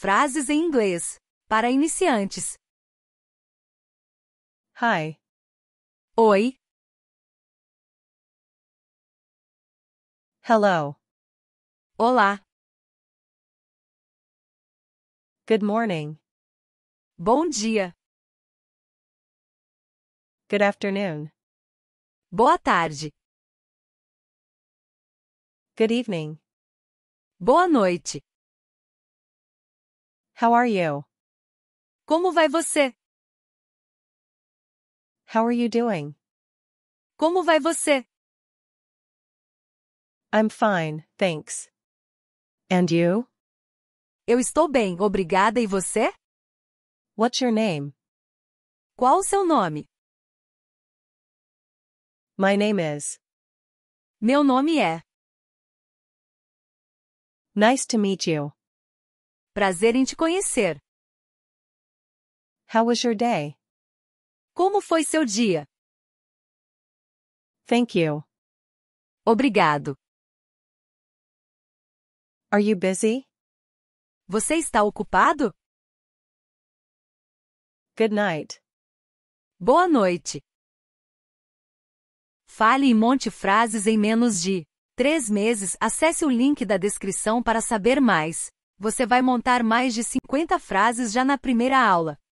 Frases em inglês para iniciantes. Hi. Oi. Hello. Olá. Good morning. Bom dia. Good afternoon. Boa tarde. Good evening. Boa noite. How are you? Como vai você? How are you doing? Como vai você? I'm fine, thanks. And you? Eu estou bem, obrigada, e você? What's your name? Qual o seu nome? My name is. Meu nome é. Nice to meet you. Prazer em te conhecer. How was your day? Como foi seu dia? Thank you. Obrigado. Are you busy? Você está ocupado? Good night. Boa noite. Fale e monte frases em menos de 3 meses. Acesse o link da descrição para saber mais. Você vai montar mais de 50 frases já na primeira aula.